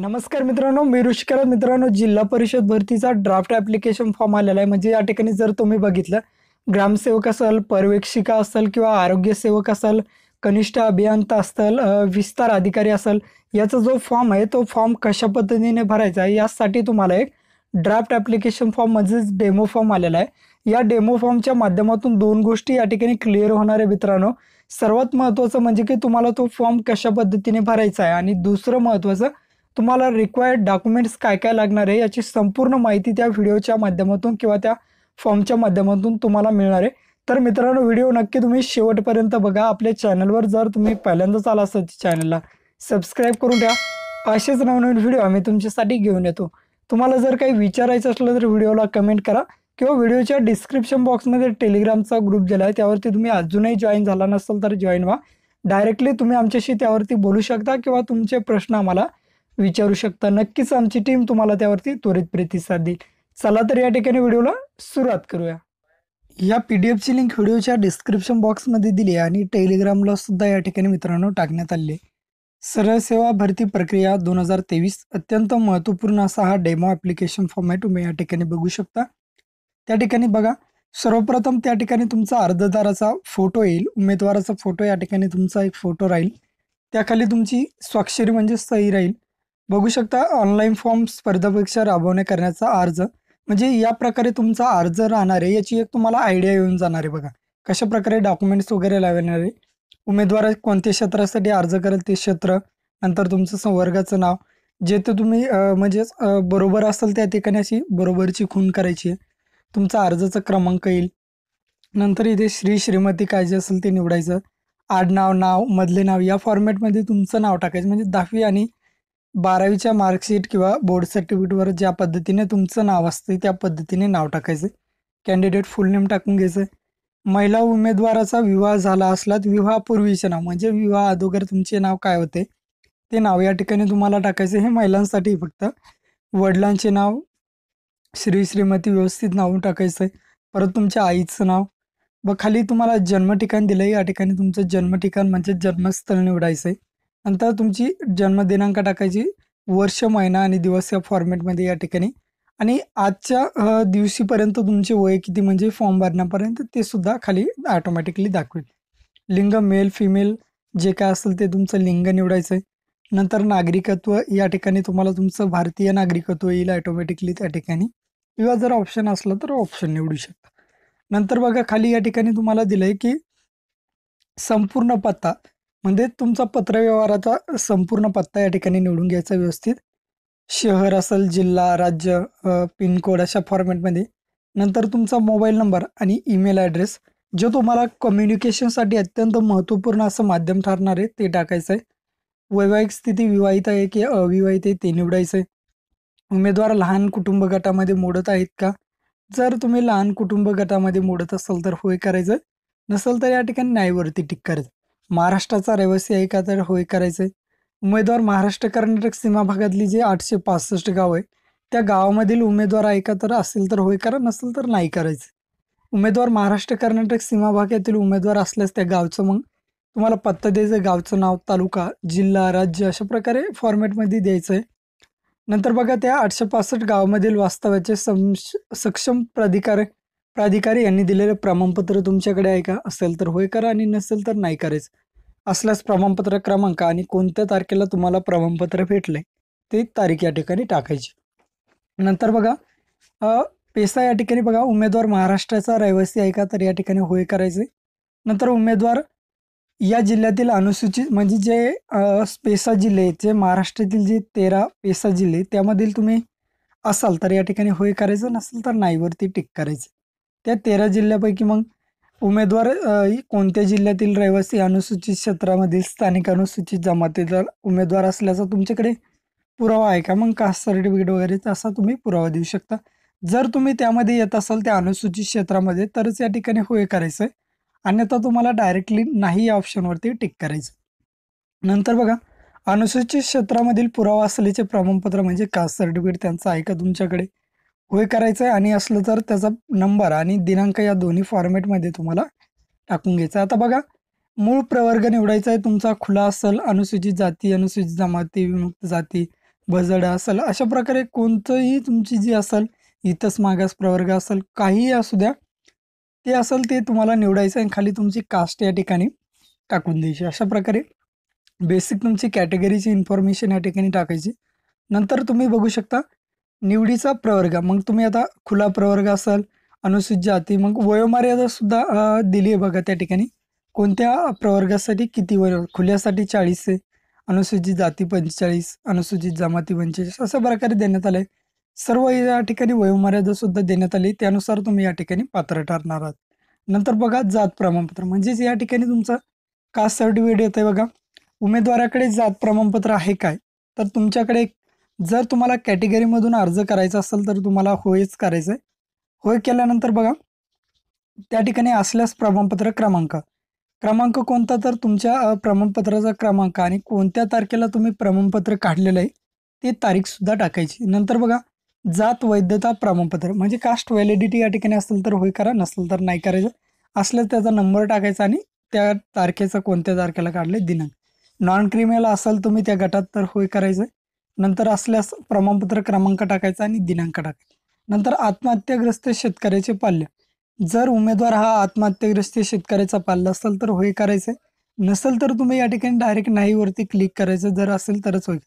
नमस्कार मित्रांनो मी ऋषिकरात मित्रांनो जिल्हा परिषद भरतीचा ड्राफ्ट ॲप्लिकेशन फॉर्म आलेला आहे म्हणजे या ठिकाणी जर तुम्ही बघितलं ग्रामसेवक असेल पर्यवेक्षिका असाल किंवा आरोग्यसेवक असाल कनिष्ठ अभियंता असाल विस्तार अधिकारी असाल याचा जो फॉर्म आहे तो फॉर्म कशा पद्धतीने भरायचा आहे यासाठी तुम्हाला एक ड्राफ्ट ॲप्लिकेशन फॉर्म म्हणजेच डेमो फॉर्म आलेला आहे या डेमो फॉर्मच्या माध्यमातून दोन गोष्टी या ठिकाणी क्लिअर होणार आहे मित्रांनो सर्वात महत्त्वाचं म्हणजे की तुम्हाला तो फॉर्म कशा पद्धतीने भरायचा आहे आणि दुसरं महत्त्वाचं तुम्हाला रिक्वायर्ड डॉक्युमेंट्स काय काय लागणार आहे याची संपूर्ण माहिती त्या व्हिडिओच्या माध्यमातून किंवा त्या फॉर्मच्या माध्यमातून तुम्हाला मिळणार आहे तर मित्रांनो व्हिडिओ नक्की तुम्ही शेवटपर्यंत बघा आपल्या चॅनलवर जर तुम्ही पहिल्यांदाच आला असाल चॅनलला सबस्क्राईब करून घ्या असेच नवनवीन व्हिडिओ आम्ही तुमच्यासाठी घेऊन येतो तुम्हाला जर काही विचारायचं असलं तर व्हिडिओला कमेंट करा किंवा व्हिडिओच्या डिस्क्रिप्शन बॉक्समध्ये टेलिग्रामचा ग्रुप दिला आहे त्यावरती तुम्ही अजूनही जॉईन झाला नसेल तर जॉईन व्हा डायरेक्टली तुम्ही आमच्याशी त्यावरती बोलू शकता किंवा तुमचे प्रश्न आम्हाला विचारू शकता नक्कीच आमची टीम तुम्हाला त्यावरती त्वरित प्रतिसाद देईल चला तर या ठिकाणी व्हिडिओला सुरुवात करूया या पी डी एफची लिंक व्हिडिओच्या डिस्क्रिप्शन बॉक्समध्ये दिली आहे आणि टेलिग्रामला सुद्धा या ठिकाणी मित्रांनो टाकण्यात आले सरळ सेवा भरती प्रक्रिया दोन हजार तेवीस अत्यंत महत्त्वपूर्ण असा हा डेमो ॲप्लिकेशन फॉर्मॅट तुम्ही या ठिकाणी बघू शकता त्या ठिकाणी बघा सर्वप्रथम त्या ठिकाणी तुमचा अर्जदाराचा फोटो येईल उमेदवाराचा फोटो या ठिकाणी तुमचा एक फोटो राहील त्याखाली तुमची स्वाक्षरी म्हणजे सही राहील बघू शकता ऑनलाईन फॉर्म स्पर्धा परीक्षा राबवणे करण्याचा अर्ज म्हणजे या प्रकारे तुमचा अर्ज राहणार आहे याची एक तुम्हाला आयडिया येऊन जाणार आहे बघा कशा प्रकारे डॉक्युमेंट्स वगैरे लावणार आहे उमेदवार कोणत्या क्षेत्रासाठी अर्ज करेल ते क्षेत्र नंतर तुमचं संवर्गाचं नाव जे ते तुम्ही म्हणजेच बरोबर असेल त्या ठिकाणी अशी बरोबरची खून करायची आहे तुमचा अर्जाचा क्रमांक येईल नंतर इथे श्री श्रीमती काय जे असेल ते निवडायचं आडनाव नाव मधले नाव या फॉर्मॅटमध्ये तुमचं नाव टाकायचं म्हणजे दहावी आणि बारावीच्या मार्कशीट किंवा बोर्ड सर्टिफिकेटवर ज्या पद्धतीने तुमचं नाव असतं त्या पद्धतीने नाव टाकायचं कॅन्डिडेट फुल नेम टाकून घ्यायचं महिला उमेदवाराचा विवाह झाला असला तर विवाहापूर्वीचे नाव म्हणजे विवाह अगोदर तुमचे नाव काय होते ते नाव या ठिकाणी तुम्हाला टाकायचं हे महिलांसाठी फक्त वडिलांचे नाव श्री श्रीमती व्यवस्थित नाव टाकायचं आहे परत तुमच्या आईचं नाव व खाली तुम्हाला जन्मठिकाण दिलं आहे या ठिकाणी तुमचं जन्मठिकाण म्हणजे जन्मस्थळ निवडायचं आहे नंतर तुमची जन्मदिनांक टाकायची वर्ष महिना आणि दिवस या फॉर्मॅटमध्ये या ठिकाणी आणि आजच्या दिवशीपर्यंत तुमचे वय किती म्हणजे फॉर्म भरण्यापर्यंत ते सुद्धा खाली ऑटोमॅटिकली दाखवेल लिंग मेल फिमेल जे काय असेल ते तुमचं लिंग निवडायचं आहे नंतर नागरिकत्व या ठिकाणी तुम्हाला तुमचं भारतीय नागरिकत्व येईल ऑटोमॅटिकली त्या ठिकाणी किंवा जर ऑप्शन असलं तर ऑप्शन निवडू शकता नंतर बघा खाली या ठिकाणी तुम्हाला दिलं की संपूर्ण पत्ता म्हणजे तुमचा पत्रव्यवहाराचा संपूर्ण पत्ता या ठिकाणी निवडून घ्यायचा व्यवस्थित शहर असेल जिल्हा राज्य पिनकोड अशा फॉर्मॅटमध्ये नंतर तुमचा मोबाईल नंबर आणि ईमेल ॲड्रेस जो तुम्हाला कम्युनिकेशनसाठी अत्यंत महत्त्वपूर्ण असं माध्यम ठरणार आहे ते टाकायचं आहे वैवाहिक स्थिती विवाहित आहे की अविवाहित आहे ते निवडायचं आहे उमेदवार लहान कुटुंब गटामध्ये मोडत आहेत का जर तुम्ही लहान कुटुंब गटामध्ये मोडत असाल तर होय करायचं नसेल तर या ठिकाणी न्यायवरती टिक करायचं महाराष्ट्राचा रहिवासी आहे का तर होय करायचं आहे उमेदवार महाराष्ट्र कर्नाटक सीमा भागातली जे आठशे पासष्ट गाव आहे त्या गावामधील उमेदवार आहे का तर असेल तर होय करा नसेल तर नाही करायचं उमेदवार महाराष्ट्र कर्नाटक सीमा भागातील उमेदवार असल्यास त्या गावचं मग तुम्हाला पत्ता द्यायचं गावचं नाव तालुका जिल्हा राज्य अशा प्रकारे फॉर्मॅटमध्ये द्यायचं आहे नंतर बघा त्या आठशे पासष्ट गावामधील वास्तव्याचे सक्षम प्राधिकार प्राधिकारी यांनी दिलेलं प्रमाणपत्र तुमच्याकडे आहे का असेल तर होय करा आणि नसेल तर नाही करायचं असल्यास प्रमाणपत्र क्रमांक आणि कोणत्या तारखेला तुम्हाला प्रमाणपत्र भेटले ते तारीख या ठिकाणी टाकायची नंतर बघा पेसा या ठिकाणी बघा उमेदवार महाराष्ट्राचा रहिवासी आहे का तर या ठिकाणी होय करायचे नंतर उमेदवार या जिल्ह्यातील अनुसूचित म्हणजे जे पेसा जिल्हे जे महाराष्ट्रातील जे तेरा पेसा जिल्हे त्यामधील तुम्ही असाल तर या ठिकाणी होय करायचं नसेल तर नाहीवरती टिक करायचं त्या तेरा जिल्ह्यापैकी मग उमेदवार कोणत्या जिल्ह्यातील रहिवासी अनुसूचित क्षेत्रामधील स्थानिक अनुसूचित जमातीचा उमेदवार असल्याचा तुमच्याकडे पुरावा आहे का मग कास्ट सर्टिफिकेट वगैरे असा तुम्ही पुरावा देऊ शकता जर तुम्ही त्यामध्ये येत असाल त्या अनुसूचित क्षेत्रामध्ये तरच या ठिकाणी होय करायचं आहे अन्यथा तुम्हाला डायरेक्टली नाही या ऑप्शनवरती टिक करायचं नंतर बघा अनुसूचित क्षेत्रामधील पुरावा असल्याचे प्रमाणपत्र म्हणजे कास्ट सर्टिफिकेट त्यांचं आहे का तुमच्याकडे होय करायचं आहे आणि असलं तर त्याचा नंबर आणि दिनांक या दोन्ही फॉर्मॅटमध्ये तुम्हाला टाकून घ्यायचा आता बघा मूळ प्रवर्ग निवडायचा आहे तुमचा खुला असेल अनुसूचित जाती अनुसूचित जमाती विमुक्त जाती बजड असल अशा प्रकारे कोणतंही तुमची जी असेल इथंच मागास प्रवर्ग असेल काहीही असू द्या ते असेल ते तुम्हाला निवडायचं आणि खाली तुमची कास्ट या ठिकाणी टाकून द्यायची अशा प्रकारे बेसिक तुमची कॅटेगरीची इन्फॉर्मेशन या ठिकाणी टाकायची नंतर तुम्ही बघू शकता निवडीचा प्रवर्ग मग तुम्ही आता खुला प्रवर्ग असाल अनुसूचित जाती मग वयोमर्यादा सुद्धा दिली आहे बघा त्या ठिकाणी कोणत्या प्रवर्गासाठी किती वय खुल्यासाठी चाळीस आहे अनुसूचित जाती पंचेचाळीस अनुसूचित जमाती पंचेचाळीस अशा प्रकारे देण्यात आले सर्व या ठिकाणी वयोमर्यादा सुद्धा देण्यात आली त्यानुसार तुम्ही या ठिकाणी पात्र ठरणार आहात नंतर बघा जात प्रमाणपत्र म्हणजेच या ठिकाणी तुमचं कास्ट सर्टिफिकेट येतं आहे बघा उमेदवाराकडे जात प्रमाणपत्र आहे काय तर तुमच्याकडे एक जर तुम्हाला कॅटेगरीमधून अर्ज करायचा असेल तर तुम्हाला होयच करायचं आहे होय केल्यानंतर बघा त्या ठिकाणी असल्यास प्रमाणपत्र क्रमांक क्रमांक कोणता तर तुमच्या प्रमाणपत्राचा क्रमांक आणि कोणत्या तारखेला तुम्ही प्रमाणपत्र काढलेलं आहे ते तारीखसुद्धा टाकायची नंतर बघा जात वैधता प्रमाणपत्र म्हणजे कास्ट व्हॅलिडिटी या ठिकाणी असेल तर होय करा नसेल तर नाही करायचं असल्यास त्याचा नंबर टाकायचा आणि त्या तारखेचा कोणत्या तारखेला काढले दिनांक नॉन क्रिमिनल असाल तुम्ही त्या गटात तर होय करायचं नंतर असल्यास प्रमाणपत्र क्रमांक टाकायचा आणि दिनांक टाकायचा नंतर आत्महत्याग्रस्त शेतकऱ्याचे पाल्य जर उमेदवार हा आत्महत्याग्रस्त शेतकऱ्याचा पाल्य असेल तर होय करायचं नसेल तर तुम्ही या ठिकाणी डायरेक्ट नाहीवरती क्लिक करायचं जर असेल तरच होईल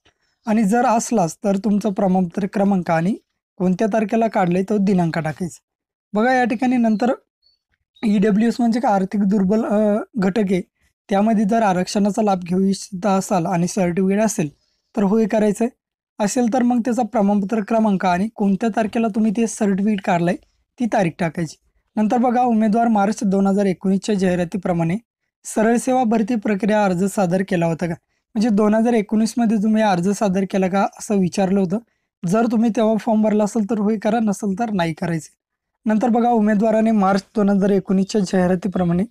आणि जर असलास तर तुमचं प्रमाणपत्र क्रमांक आणि कोणत्या तारखेला काढले तो दिनांक टाकायचा बघा या ठिकाणी नंतर ई डब्ल्यू एस म्हणजे का आर्थिक दुर्बल घटक आहे त्यामध्ये जर आरक्षणाचा लाभ घेऊ इच्छिता असाल आणि सर्टिफिकेट असेल तर होय करायचं आहे असेल तर मग त्याचा प्रमाणपत्र क्रमांक आणि कोणत्या तारखेला तुम्ही ते सर्टिफिकेट काढलं आहे ती तारीख टाकायची नंतर बघा उमेदवार मार्च दोन हजार एकोणीसच्या जाहिरातीप्रमाणे सरळ सेवा भरती प्रक्रिया अर्ज सादर केला होता का म्हणजे दोन हजार एकोणीसमध्ये तुम्ही अर्ज सादर केला का असं विचारलं होतं जर तुम्ही तेव्हा फॉर्म भरला असेल तर होय करा नसेल तर नाही करायचे नंतर बघा उमेदवाराने मार्च दोन हजार एकोणीसच्या जाहिरातीप्रमाणे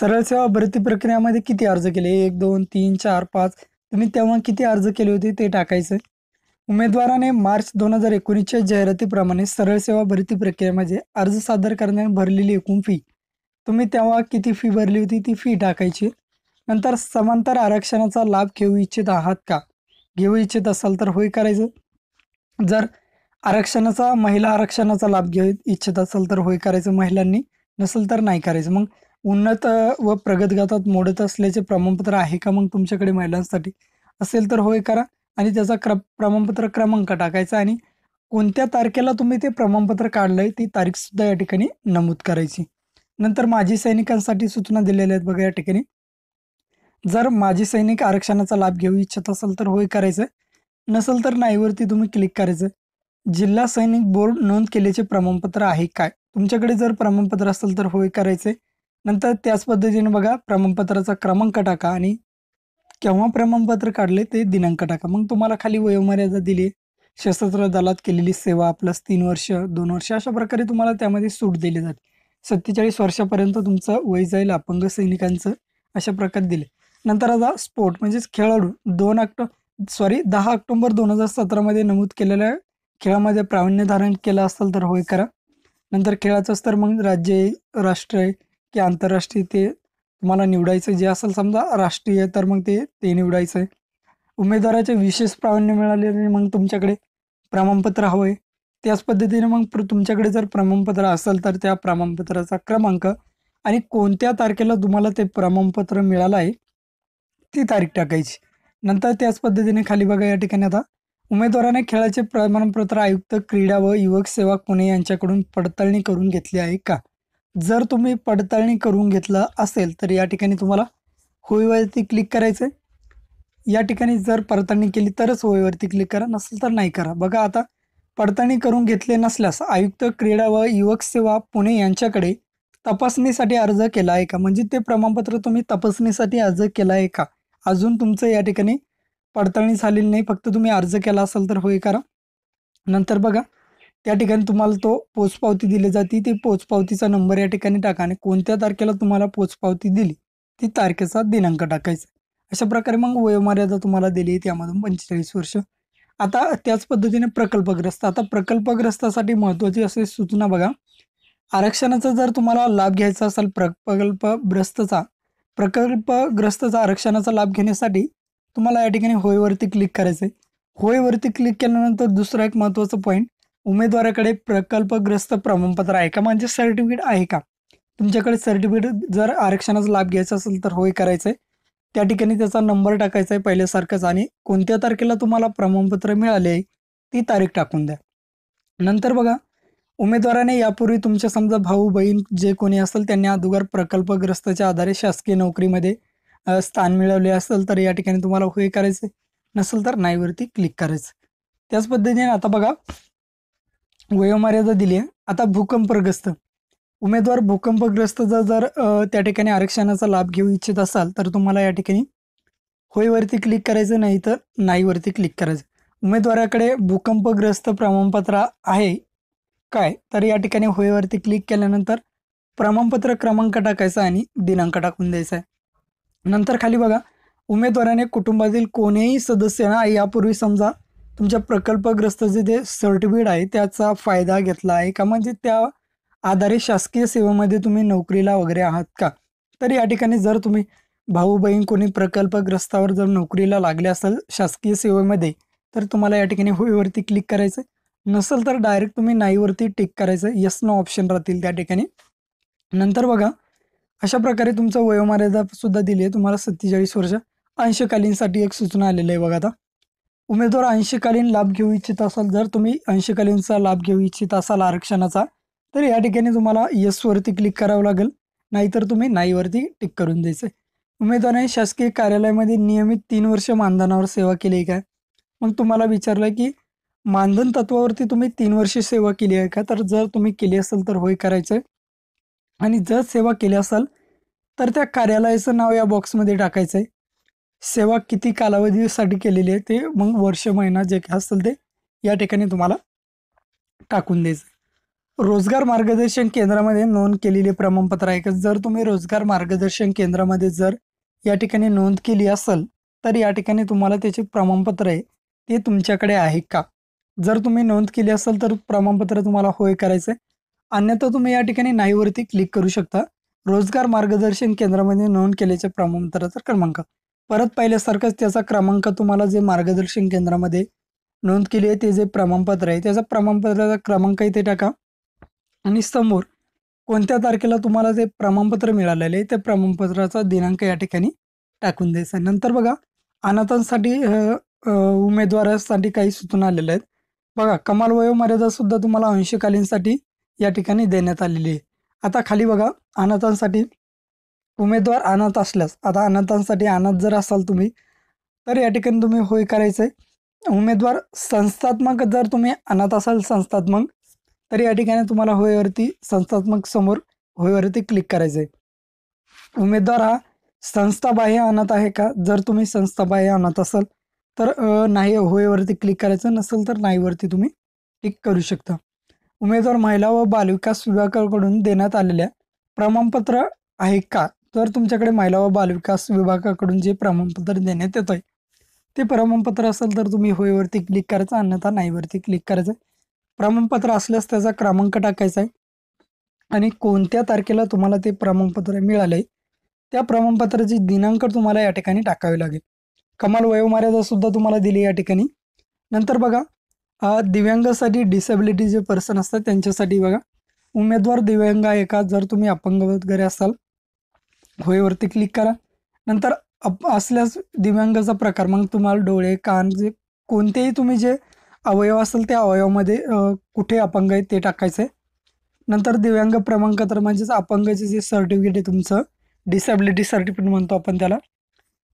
सरळ सेवा भरती प्रक्रियामध्ये किती अर्ज केले एक दोन तीन चार पाच तुम्ही तेव्हा किती अर्ज केले होते ते टाकायचं उमेदवाराने मार्च दोन हजार एकोणीसच्या जाहिरातीप्रमाणे सरळ सेवा भरती प्रक्रियेमध्ये अर्ज सादर करण्याने भरलेली एकूण फी तुम्ही तेव्हा किती फी भरली होती ती फी टाकायची नंतर समांतर आरक्षणाचा लाभ घेऊ इच्छित आहात का घेऊ इच्छित असाल तर होय करायचं जर आरक्षणाचा महिला आरक्षणाचा लाभ घेऊ इच्छित असाल तर होय करायचं महिलांनी नसेल तर नाही करायचं मग उन्नत व प्रगतगातात मोडत असल्याचे प्रमाणपत्र आहे का मग तुमच्याकडे महिलांसाठी असेल तर होय करा आणि त्याचा क्र प्रमाणपत्र क्रमांक टाकायचा आणि कोणत्या तारखेला तुम्ही ते प्रमाणपत्र काढलं आहे ती तारीखसुद्धा या ठिकाणी नमूद करायची नंतर माजी सैनिकांसाठी सूचना दिलेल्या आहेत बघा या ठिकाणी जर माजी सैनिक आरक्षणाचा लाभ घेऊ इच्छित असेल तर होय करायचं नसेल तर नाहीवरती तुम्ही क्लिक करायचं जिल्हा सैनिक बोर्ड नोंद केल्याचे प्रमाणपत्र आहे काय तुमच्याकडे जर प्रमाणपत्र असेल तर होय करायचे नंतर त्याच पद्धतीने बघा प्रमाणपत्राचा क्रमांक टाका आणि केव्हा प्रमाणपत्र काढले ते दिनांक टाका मग तुम्हाला खाली वयोमर्यादा दिली सशस्त्र दलात केलेली सेवा प्लस तीन वर्ष दोन वर्ष अशा प्रकारे तुम्हाला त्यामध्ये सूट दिली जाते सत्तेचाळीस वर्षापर्यंत तुमचं वय जाईल अपंग सैनिकांचं अशा प्रकारे दिले नंतर आता स्पोर्ट म्हणजेच खेळाडू दोन ऑक्टो सॉरी दहा ऑक्टोबर दोन हजार सतरामध्ये नमूद केलेल्या खेळामध्ये प्रावीण्य धारण केलं असेल तर होय करा नंतर खेळाचं स्तर मग राज्य राष्ट्र की आंतरराष्ट्रीय ते तुम्हाला निवडायचं जे असेल समजा राष्ट्रीय तर मग ते ते निवडायचं आहे उमेदवाराचे विशेष प्राधान्य मिळाले मग तुमच्याकडे प्रमाणपत्र हवं आहे त्याच पद्धतीने मग तुमच्याकडे जर प्रमाणपत्र असेल तर त्या प्रमाणपत्राचा क्रमांक आणि कोणत्या तारखेला तुम्हाला ते प्रमाणपत्र मिळालं आहे ती तारीख टाकायची नंतर त्याच पद्धतीने खाली बघा या ठिकाणी आता उमेदवाराने खेळाचे प्रमाणपत्र आयुक्त क्रीडा व युवक सेवा पुणे यांच्याकडून पडताळणी करून घेतली आहे का जर तुम्ही पडताळणी करून घेतलं असेल तर या ठिकाणी तुम्हाला होईवरती क्लिक करायचं आहे या ठिकाणी जर पडताळणी केली तरच होईवरती क्लिक करा नसेल तर नाही करा बघा आता पडताळणी करून घेतले नसल्यास आयुक्त क्रीडा व युवक सेवा पुणे यांच्याकडे तपासणीसाठी अर्ज केला आहे का म्हणजे ते प्रमाणपत्र तुम्ही तपासणीसाठी अर्ज केला आहे का अजून तुमचं या ठिकाणी पडताळणी झालेली नाही फक्त तुम्ही अर्ज केला असाल तर होय करा नंतर बघा त्या ठिकाणी तुम्हाला तो पोचपावती दिली जाते ती पोचपावतीचा नंबर या ठिकाणी टाका आणि कोणत्या तारखेला तुम्हाला पोचपावती दिली ती तारखेचा दिनांक टाकायचा अशा प्रकारे मग वयोमर्यादा तुम्हाला दिली त्यामधून पंचेचाळीस वर्ष आता त्याच पद्धतीने प्रकल्पग्रस्त आता प्रकल्पग्रस्तासाठी महत्त्वाची असे सूचना बघा आरक्षणाचा जर तुम्हाला लाभ घ्यायचा असेल प्रकल्पग्रस्तचा प्रकल्पग्रस्तचा आरक्षणाचा लाभ घेण्यासाठी तुम्हाला या ठिकाणी होयवरती क्लिक करायचं आहे होयवरती क्लिक केल्यानंतर दुसरा एक महत्त्वाचा पॉईंट उमेदवाराकडे प्रकल्पग्रस्त प्रमाणपत्र आहे का म्हणजे सर्टिफिकेट आहे का तुमच्याकडे सर्टिफिकेट जर आरक्षणाचा लाभ घ्यायचा असेल तर होय करायचं आहे त्या ठिकाणी त्याचा नंबर टाकायचा आहे पहिल्यासारखाच आणि कोणत्या तारखेला तुम्हाला प्रमाणपत्र मिळाले ती तारीख टाकून द्या नंतर बघा उमेदवाराने यापूर्वी तुमच्या समजा भाऊ बहीण जे कोणी असेल त्यांनी अगोदर प्रकल्पग्रस्तच्या आधारे शासकीय नोकरीमध्ये स्थान मिळवले असेल तर या ठिकाणी तुम्हाला होय करायचे नसेल तर नाहीवरती क्लिक करायचं त्याच पद्धतीने आता बघा वयोमर्यादा दिली आहे आता भूकंपग्रस्त उमेदवार भूकंपग्रस्त जर त्या ठिकाणी आरक्षणाचा लाभ घेऊ इच्छित असाल तर तुम्हाला या ठिकाणी होयवरती क्लिक करायचं नाही तर नाहीवरती क्लिक करायचं उमेदवाराकडे भूकंपग्रस्त प्रमाणपत्र आहे काय तर या ठिकाणी होयवरती क्लिक केल्यानंतर प्रमाणपत्र क्रमांक टाकायचा आणि दिनांक टाकून द्यायचा आहे नंतर खाली बघा उमेदवाराने कुटुंबातील कोणीही सदस्यांना यापूर्वी समजा तुमच्या प्रकल्पग्रस्त जे सर्टिफिकेट आहे त्याचा फायदा घेतला आहे का म्हणजे त्या आधारे शासकीय सेवेमध्ये तुम्ही नोकरीला वगैरे आहात का तर या ठिकाणी जर तुम्ही भाऊ बहीण कोणी प्रकल्पग्रस्तावर जर नोकरीला लागले असाल शासकीय सेवेमध्ये तर तुम्हाला या ठिकाणी होईवरती क्लिक करायचं नसेल तर डायरेक्ट तुम्ही नाहीवरती टिक करायचं यस नो ऑप्शन राहतील त्या ठिकाणी नंतर बघा अशा प्रकारे तुमचं वयोमर्यादा सुद्धा दिली आहे तुम्हाला सत्तेचाळीस वर्ष अंशकालीनसाठी एक सूचना आलेली आहे बघा आता उमेदवार ऐंशीकालीन लाभ घेऊ इच्छित असाल जर तुम्ही अंशकालीनचा लाभ घेऊ इच्छित असाल आरक्षणाचा तर या ठिकाणी तुम्हाला येसवरती क्लिक करावं लागेल नाहीतर तुम्ही नाहीवरती टिक करून द्यायचं उमेदवाराने शासकीय कार्यालयामध्ये नियमित तीन वर्ष मानधनावर सेवा केली आहे काय मग तुम्हाला विचारलं की मानधन तत्वावरती तुम्ही तीन वर्ष सेवा केली आहे का तर जर तुम्ही केली असेल तर होय करायचं आणि जर सेवा केली असाल तर त्या कार्यालयाचं नाव या बॉक्समध्ये टाकायचं आहे सेवा किती कालावधीसाठी केलेली आहे ते मग वर्ष महिना जे काय असेल ते या ठिकाणी तुम्हाला टाकून द्यायचं रोजगार मार्गदर्शन केंद्रामध्ये नोंद केलेले प्रमाणपत्र आहे का जर तुम्ही रोजगार मार्गदर्शन केंद्रामध्ये जर या ठिकाणी नोंद केली असेल तर या ठिकाणी तुम्हाला त्याचे प्रमाणपत्र आहे ते तुमच्याकडे आहे का जर तुम्ही नोंद केली असेल तर प्रमाणपत्र तुम्हाला होय करायचं आहे अन्यथा तुम्ही या ठिकाणी नाहीवरती क्लिक करू शकता रोजगार मार्गदर्शन केंद्रामध्ये नोंद केल्याचे प्रमाणपत्राचा क्रमांक परत पाहिल्यासारखंच त्याचा क्रमांक तुम्हाला जे मार्गदर्शन केंद्रामध्ये नोंद केली आहे ते जे प्रमाणपत्र आहे त्याचा प्रमाणपत्राचा क्रमांक इथे टाका आणि समोर कोणत्या तारखेला तुम्हाला जे प्रमाणपत्र मिळालेलं आहे त्या प्रमाणपत्राचा दिनांक या ठिकाणी टाकून द्यायचा नंतर बघा अनाथांसाठी उमेदवारासाठी काही सुचून आलेल्या आहेत बघा कमाल वयोमर्यादासुद्धा सुद्धा तुम्हाला अंशकालीनसाठी या ठिकाणी देण्यात आलेली आहे आता खाली बघा अनाथांसाठी उमेदवार अनाथ असल्यास आता अनाथांसाठी अनाथ जर असाल तुम्ही तर या ठिकाणी तुम्ही होय करायचं आहे उमेदवार संस्थात्मक जर तुम्ही अनाथ असाल संस्थात्मक तर या ठिकाणी तुम्हाला होयवरती संस्थात्मक समोर होयवरती क्लिक करायचं आहे उमेदवार हा संस्थाबाह्य अनाथ आहे का जर तुम्ही संस्थाबाह्य अनाथ असाल तर नाही होयवरती क्लिक करायचं नसेल तर नाहीवरती तुम्ही क्लिक करू शकता उमेदवार महिला व बालविकास विभागाकडून देण्यात आलेल्या प्रमाणपत्र आहे का तर तुमच्याकडे महिला व बालविकास विभागाकडून जे प्रमाणपत्र देण्यात येत आहे ते प्रमाणपत्र असेल तर तुम्ही होयवरती क्लिक करायचं अन्यथा नाहीवरती क्लिक करायचं प्रमाणपत्र असल्यास त्याचा क्रमांक टाकायचा आहे आणि कोणत्या तारखेला तुम्हाला ते प्रमाणपत्र मिळालं आहे त्या प्रमाणपत्राची दिनांक तुम्हाला या ठिकाणी टाकावी लागेल कमाल वयोमर्यादा सुद्धा तुम्हाला दिली या ठिकाणी नंतर बघा दिव्यांगासाठी डिसेबिलिटी जे पर्सन असतात त्यांच्यासाठी बघा उमेदवार दिव्यांग आहे का जर तुम्ही अपंग वगैरे असाल होयवरती क्लिक करा नंतर अप असल्यास दिव्यांगाचा प्रकार मग तुम्हाला डोळे कान जे कोणतेही तुम्ही जे अवयव असेल त्या अवयवामध्ये कुठे अपंग आहे ते टाकायचे नंतर दिव्यांग क्रमांक तर म्हणजेच अपंगाचे जे सर्टिफिकेट आहे तुमचं डिसॅबिलिटी सर्टिफिकेट म्हणतो आपण त्याला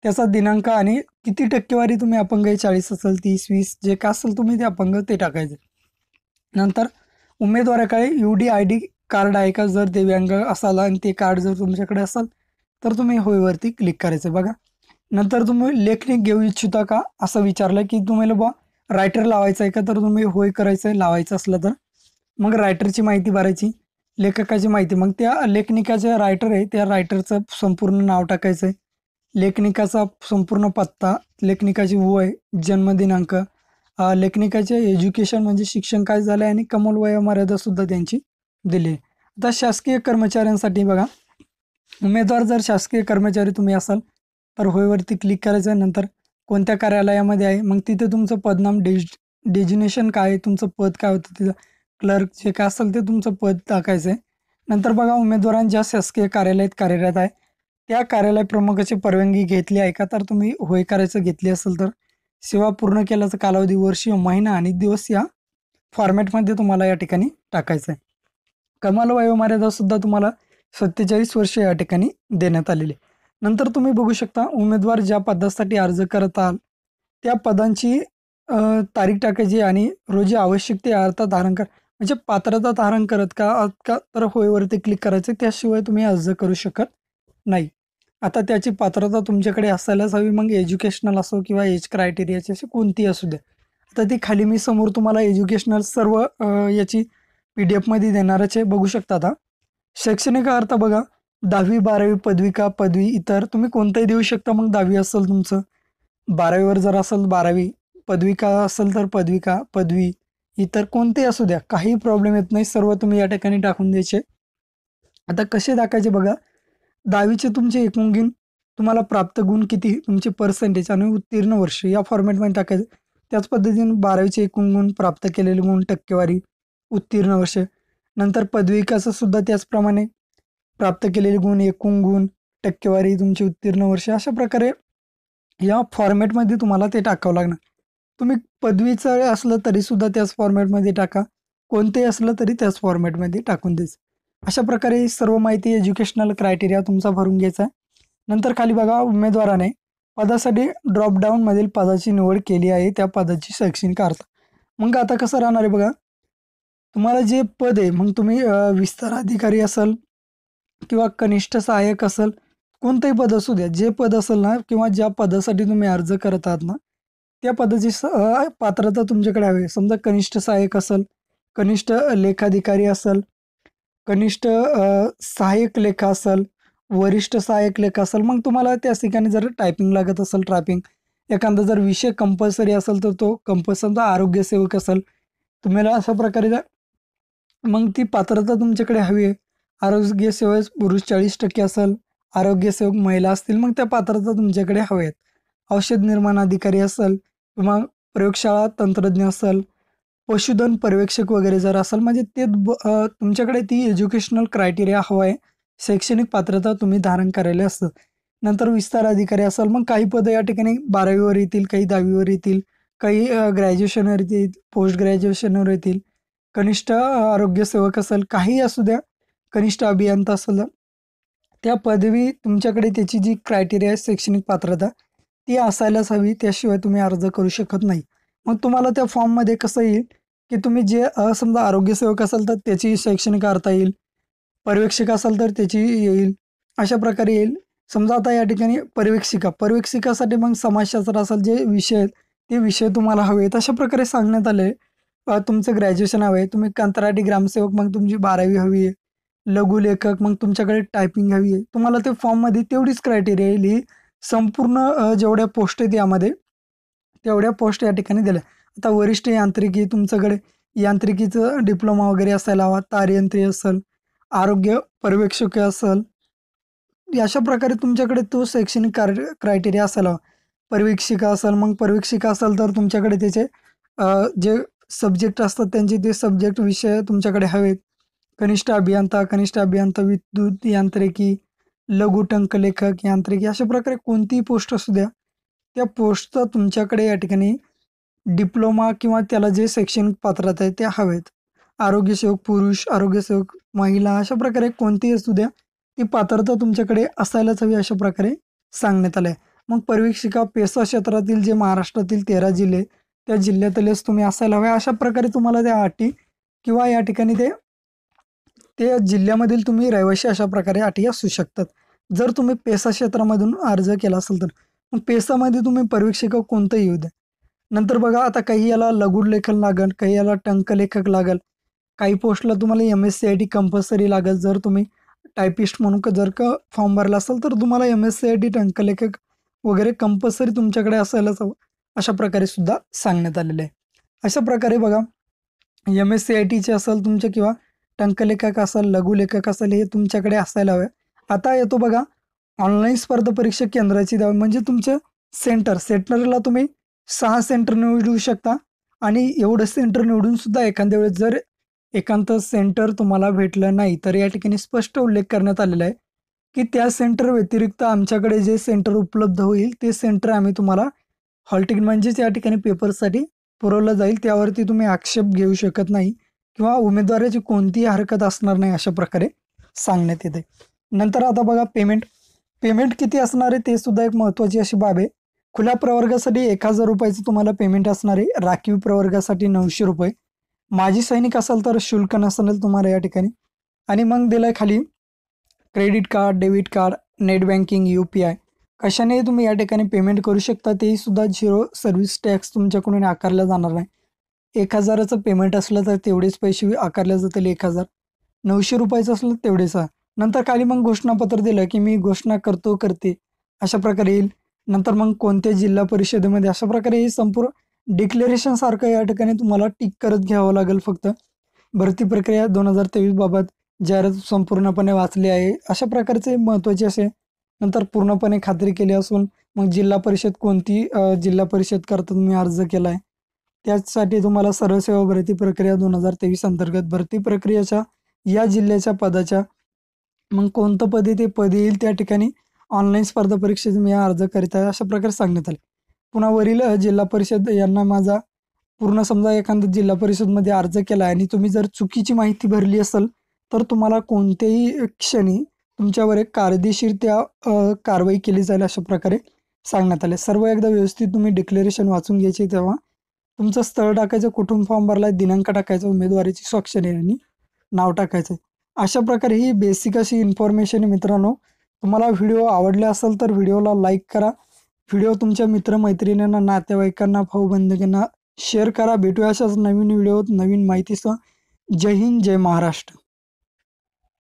त्याचा दिनांक आणि किती टक्केवारी तुम्ही अपंग आहे चाळीस असेल तीस वीस जे का असेल तुम्ही ते अपंग ते टाकायचे नंतर उमेदवाराकडे U D I D card आहे का जर दिव्यांग असाल आणि ते कार्ड जर तुमच्याकडे असाल तर तुम्ही होयवरती क्लिक करायचं बघा नंतर तुम्ही लेखनिक घेऊ इच्छिता का असं विचारलं की तुम्हाला बा रायटर लावायचं आहे का तर तुम्ही होय करायचं लावायचं असलं तर मग रायटरची माहिती भरायची लेखकाची माहिती मग त्या लेखनिकाचे रायटर आहे त्या रायटरचं संपूर्ण नाव टाकायचं आहे लेखनिकाचा संपूर्ण पत्ता लेखनिकाची वय जन्मदिनांक लेखनिकाचे एज्युकेशन म्हणजे शिक्षण काय झालं आहे आणि कमल सुद्धा त्यांची दिली आहे आता शासकीय कर्मचाऱ्यांसाठी बघा उमेदवार जर शासकीय कर्मचारी तुम्ही असाल तर होयवरती क्लिक करायचं नंतर कोणत्या कार्यालयामध्ये आहे मग तिथे तुमचं पदनाम डेज डेजिनेशन काय आहे तुमचं पद काय होतं तिथं क्लर्क जे काय असेल ते तुमचं पद टाकायचं आहे नंतर बघा उमेदवारांच्या ज्या शासकीय कार्यालयात कार्यरत आहे त्या कार्यालय प्रमुखाची परवानगी घेतली आहे का तर तुम्ही होय करायचं घेतली असेल तर सेवा पूर्ण केल्याचा कालावधी वर्षीय महिना आणि दिवस या फॉर्मॅटमध्ये तुम्हाला या ठिकाणी टाकायचं आहे कमाल सुद्धा तुम्हाला सत्तेचाळीस वर्ष या ठिकाणी देण्यात आलेले नंतर तुम्ही बघू शकता उमेदवार ज्या पदासाठी अर्ज करत आहात त्या पदांची तारीख टाकायची आणि रोजी आवश्यक ते अर्थात धारण कर म्हणजे पात्रता धारण करत का का तर होईवरती क्लिक करायचं त्याशिवाय तुम्ही अर्ज करू शकत नाही आता त्याची पात्रता तुमच्याकडे असायलाच हवी मग एज्युकेशनल असो किंवा एज क्रायटेरियाची अशी कोणती असू द्या आता ती खाली मी समोर तुम्हाला एज्युकेशनल सर्व याची पी डी एफमध्ये देणारच आहे बघू शकता आता शैक्षणिक अर्थ बघा दहावी बारावी पदविका पदवी इतर तुम्ही कोणताही देऊ शकता मग दहावी असेल तुमचं बारावीवर जर असेल बारावी पदविका असेल तर पदविका पदवी इतर कोणतेही असू द्या काही प्रॉब्लेम येत नाही सर्व तुम्ही या ठिकाणी टाकून द्यायचे आता कसे टाकायचे बघा दहावीचे तुमचे एकूण गुण तुम्हाला प्राप्त गुण किती तुमचे पर्सेंटेज आणि उत्तीर्ण वर्ष या फॉर्मॅटमध्ये टाकायचे त्याच पद्धतीने बारावीचे एकूण गुण प्राप्त केलेले गुण टक्केवारी उत्तीर्ण वर्ष नंतर पदविकाचं सुद्धा त्याचप्रमाणे प्राप्त केलेले गुण एकूण गुण टक्केवारी तुमची उत्तीर्ण वर्ष अशा प्रकारे या फॉर्मॅटमध्ये तुम्हाला ते टाकावं लागणार तुम्ही पदवीचं असलं तरीसुद्धा त्याच फॉर्मॅटमध्ये टाका कोणतेही असलं तरी त्याच फॉर्मॅटमध्ये टाकून द्यायचं अशा प्रकारे सर्व माहिती एज्युकेशनल क्रायटेरिया तुमचा भरून घ्यायचा आहे नंतर खाली बघा उमेदवाराने पदासाठी ड्रॉपडाऊनमधील पदाची निवड केली आहे त्या पदाची शैक्षणिक अर्थ मग आता कसं राहणार आहे बघा तुम्हाला जे पद आहे मग तुम्ही विस्तार अधिकारी असाल किंवा कनिष्ठ सहाय्यक असाल कोणतंही पद असू द्या जे पद असेल ना किंवा ज्या पदासाठी तुम्ही अर्ज करत आहात ना त्या पदाची पात्रता तुमच्याकडे हवी समजा कनिष्ठ सहाय्यक असेल कनिष्ठ लेखाधिकारी असेल कनिष्ठ सहाय्यक लेखा असेल वरिष्ठ सहाय्यक लेखा असेल मग तुम्हाला त्या ठिकाणी जर टायपिंग लागत असेल ट्रॅपिंग एखादा जर विषय कंपल्सरी असेल तर तो कंपल्सरी आरोग्य सेवक असेल तुम्हाला अशा प्रकारे मग ती पात्रता तुमच्याकडे हवी आहे आरोग्य सेवा पुरुष चाळीस टक्के असेल आरोग्यसेवक महिला असतील मग त्या पात्रता तुमच्याकडे हव्यात औषध निर्माण अधिकारी असेल किंवा प्रयोगशाळा तंत्रज्ञ असेल पशुधन पर्यवेक्षक वगैरे जर असेल म्हणजे ते तुमच्याकडे ती एज्युकेशनल क्रायटेरिया हवा आहे शैक्षणिक पात्रता तुम्ही धारण करायला असतं नंतर विस्तार अधिकारी असाल मग काही पदं या ठिकाणी बारावीवर येतील काही दहावीवर येतील काही ग्रॅज्युएशनवर येतील पोस्ट ग्रॅज्युएशनवर येतील कनिष्ठ आरोग्यसेवक असेल काही असू द्या कनिष्ठ अभियंता असेल त्या पदवी तुमच्याकडे त्याची जी क्रायटेरिया आहे शैक्षणिक पात्रता ती असायलाच हवी त्याशिवाय तुम्ही अर्ज करू शकत नाही मग तुम्हाला त्या फॉर्ममध्ये कसं येईल की तुम्ही जे समजा आरोग्यसेवक असाल तर त्याची शैक्षणिक अर्थ येईल पर्यवेक्षिका असाल तर त्याची येईल अशा प्रकारे येईल समजा आता या ठिकाणी पर्यवेक्षिका पर्यवेक्षिकासाठी मग समाजशास्त्र असाल जे विषय आहेत ते विषय तुम्हाला हवे आहेत अशा प्रकारे सांगण्यात आले तुमचं ग्रॅज्युएशन हवं आहे तुम्ही कंत्राटी ग्रामसेवक मग तुमची बारावी हवी आहे लघुलेखक मग तुमच्याकडे टायपिंग हवी आहे तुम्हाला ते फॉर्ममध्ये तेवढीच क्रायटेरिया ही संपूर्ण जेवढ्या पोस्ट आहेत यामध्ये तेवढ्या पोस्ट या ठिकाणी दिल्या आता वरिष्ठ यांत्रिकी तुमच्याकडे यांत्रिकीचं डिप्लोमा वगैरे असायला हवा तारयंत्री असेल आरोग्य पर्यवेक्षक असेल अशा प्रकारे तुमच्याकडे तो शैक्षणिक कार क्रायटेरिया असायला हवा पर्यवेक्षिका असेल मग पर्यवेक्षिका असेल तर तुमच्याकडे त्याचे जे सब्जेक्ट असतात त्यांचे ते सब्जेक्ट विषय तुमच्याकडे हवेत कनिष्ठ अभियंता कनिष्ठ अभियंता विद्युत यांत्रिकी लघुटंक लेखक यांत्रिकी अशा प्रकारे कोणतीही पोस्ट असू द्या त्या पोस्टचा तुमच्याकडे या ठिकाणी डिप्लोमा किंवा त्याला जे शैक्षणिक पात्रता आहे त्या हवेत आरोग्यसेवक पुरुष आरोग्यसेवक महिला अशा प्रकारे कोणतीही असू द्या ती पात्रता तुमच्याकडे असायलाच हवी अशा प्रकारे सांगण्यात आलं आहे मग परीक्षिका पेसा क्षेत्रातील जे महाराष्ट्रातील तेरा जिल्हे त्या जिल्ह्यातलेच तुम्ही असायला हव्या अशा प्रकारे तुम्हाला त्या अटी किंवा या ठिकाणी ते ते जिल्ह्यामधील तुम्ही रहिवाशी अशा प्रकारे अटी असू शकतात जर तुम्ही पेसा क्षेत्रामधून अर्ज केला असेल तर मग पेसामध्ये तुम्ही परीक्षक कोणतंही येऊ द्या नंतर बघा आता काही याला लघु लागल लागेल काही याला टंकलेखक लागेल काही पोस्टला तुम्हाला M S C I T compulsory लागेल जर तुम्ही टायपिस्ट म्हणून का जर का फॉर्म भरला असेल तर तुम्हाला M S C I T टंकलेखक वगैरे कंपल्सरी तुमच्याकडे असायलाच हवं अशा प्रकारे सुद्धा सांगण्यात आलेलं आहे अशा प्रकारे बघा एम एस सी आय टीचे असेल तुमचे किंवा टंकलेखक असेल लघुलेखक असेल हे तुमच्याकडे असायला हवे आता येतो बघा ऑनलाईन स्पर्धा परीक्षा केंद्राची द्यावी म्हणजे तुमचे सेंटर सेंटरला तुम्ही सहा सेंटर निवडू शकता आणि एवढं सेंटर निवडून सुद्धा एखाद्या वेळेस जर एकांत सेंटर तुम्हाला भेटलं नाही तर या ठिकाणी स्पष्ट उल्लेख करण्यात आलेला आहे की त्या सेंटर व्यतिरिक्त आमच्याकडे जे सेंटर उपलब्ध होईल ते सेंटर आम्ही तुम्हाला हॉल तिकीट म्हणजेच या ठिकाणी पेपरसाठी पुरवलं जाईल त्यावरती तुम्ही आक्षेप घेऊ शकत नाही किंवा उमेदवाराची कोणतीही हरकत असणार नाही अशा प्रकारे सांगण्यात येते नंतर आता बघा पेमेंट पेमेंट किती असणार आहे ते सुद्धा एक महत्त्वाची अशी बाब आहे खुल्या प्रवर्गासाठी एक हजार रुपयाचं तुम्हाला पेमेंट असणार आहे राखीव प्रवर्गासाठी नऊशे रुपये माजी सैनिक असाल तर शुल्क नसणार तुम्हाला या ठिकाणी आणि मग दिलं खाली credit card debit card net banking U P I कशाने तुम्ही या ठिकाणी पेमेंट करू शकता तेही सुद्धा झिरो सर्व्हिस टॅक्स तुमच्याकडून आकारला जाणार नाही एक हजाराचं पेमेंट असलं तर तेवढेच पैसे आकारले जातील एक हजार नऊशे रुपयाचं असलं तेवढेच नंतर खाली मग घोषणापत्र दिलं की मी घोषणा करतो करते अशा प्रकारे येईल नंतर मग कोणत्या जिल्हा परिषदेमध्ये अशा प्रकारे हे संपूर्ण सारखं या ठिकाणी तुम्हाला टिक करत घ्यावं लागेल फक्त भरती प्रक्रिया दोन हजार तेवीस बाबत जाहिरात संपूर्णपणे वाचली आहे अशा प्रकारचे महत्वाचे असे नंतर पूर्णपणे खात्री केली असून मग जिल्हा परिषद कोणती जिल्हा परिषद करता तुम्ही अर्ज केला आहे त्याचसाठी तुम्हाला सर्वसेवा भरती प्रक्रिया दोन हजार तेवीस अंतर्गत भरती प्रक्रियेच्या या जिल्ह्याच्या पदाच्या मग कोणतं पदे ते पद येईल त्या ठिकाणी ऑनलाईन स्पर्धा परीक्षेत मी अर्ज करीत आहे अशा प्रकारे सांगण्यात आले पुन्हा वरील जिल्हा परिषद यांना माझा पूर्ण समजा एखादा जिल्हा परिषदमध्ये अर्ज केला आणि तुम्ही जर चुकीची माहिती भरली असेल तर तुम्हाला कोणत्याही क्षणी तुमच्यावर एक कायदेशीर त्या कारवाई केली जाईल अशा प्रकारे सांगण्यात आले सर्व एकदा व्यवस्थित तुम्ही डिक्लेरेशन वाचून घ्यायचे तेव्हा तुमचं स्थळ टाकायचं कुठून फॉर्म भरलाय दिनांक टाकायचं उमेदवारीची स्वाक्षरी आणि नाव टाकायचं अशा प्रकारे ही बेसिक अशी इन्फॉर्मेशन आहे मित्रांनो तुम्हाला व्हिडिओ आवडले असेल तर व्हिडिओला लाईक करा व्हिडिओ तुमच्या मित्रमैत्रिणींना नातेवाईकांना भाऊबंधकांना शेअर करा भेटूया अशाच नवीन व्हिडिओ नवीन माहितीसह जय हिंद जय महाराष्ट्र